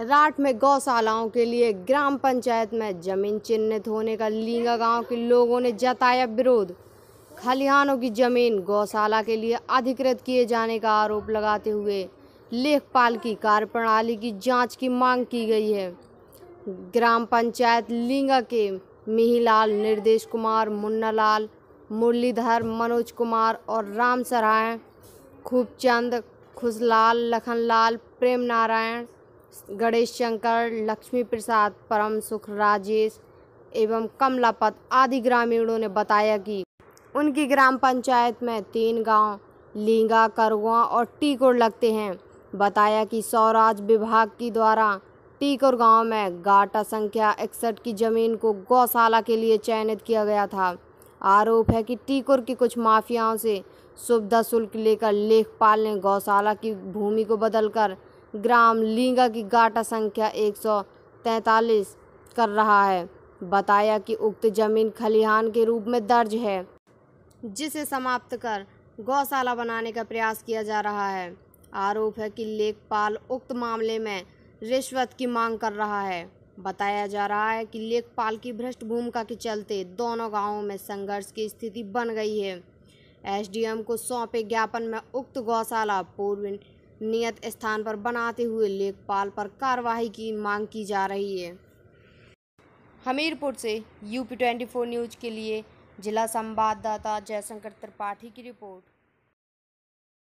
rot में गौशालाओं के लिए ग्राम पंचायत में जमीन चिन्हित होने का लींगा गांव के लोगों ने जताया विरोध खलिहानों की जमीन गौशाला के लिए अधिकृत किए जाने का आरोप लगाते हुए लेखपाल की कार्यप्रणाली की जांच की मांग की गई है ग्राम पंचायत लिंगा के मिहीलाल निर्देश कुमार मुन्नालाल मुरलीधर मनोज कुमार और राम सराय खूबचंद खुशलाल लखनलाल प्रेम नारायण गणेश शंकर लक्ष्मी प्रसाद परम सुख राजेश एवं कमलापत आदि ग्रामीणों ने बताया कि उनकी ग्राम पंचायत में तीन गांव लींगा करगुआ और टीकुर लगते हैं बताया कि स्वराज विभाग की द्वारा टीकोर गांव में गाटा संख्या इकसठ की जमीन को गौशाला के लिए चयनित किया गया था आरोप है कि टीकोर की कुछ माफियाओं से सुविधा शुल्क लेकर लेखपाल ने गौशाला की भूमि को बदलकर ग्राम लिंगा की गाटा संख्या एक सौ कर रहा है बताया कि उक्त जमीन खलिहान के रूप में दर्ज है जिसे समाप्त कर गौशाला बनाने का प्रयास किया जा रहा है आरोप है कि लेखपाल उक्त मामले में रिश्वत की मांग कर रहा है बताया जा रहा है कि लेखपाल की भ्रष्ट भूमिका के चलते दोनों गांवों में संघर्ष की स्थिति बन गई है एसडीएम को सौंपे ज्ञापन में उक्त गौशाला पूर्व नियत स्थान पर बनाते हुए लेखपाल पर कार्रवाई की मांग की जा रही है हमीरपुर से यूपी ट्वेंटी फोर न्यूज के लिए जिला संवाददाता जयशंकर त्रिपाठी की रिपोर्ट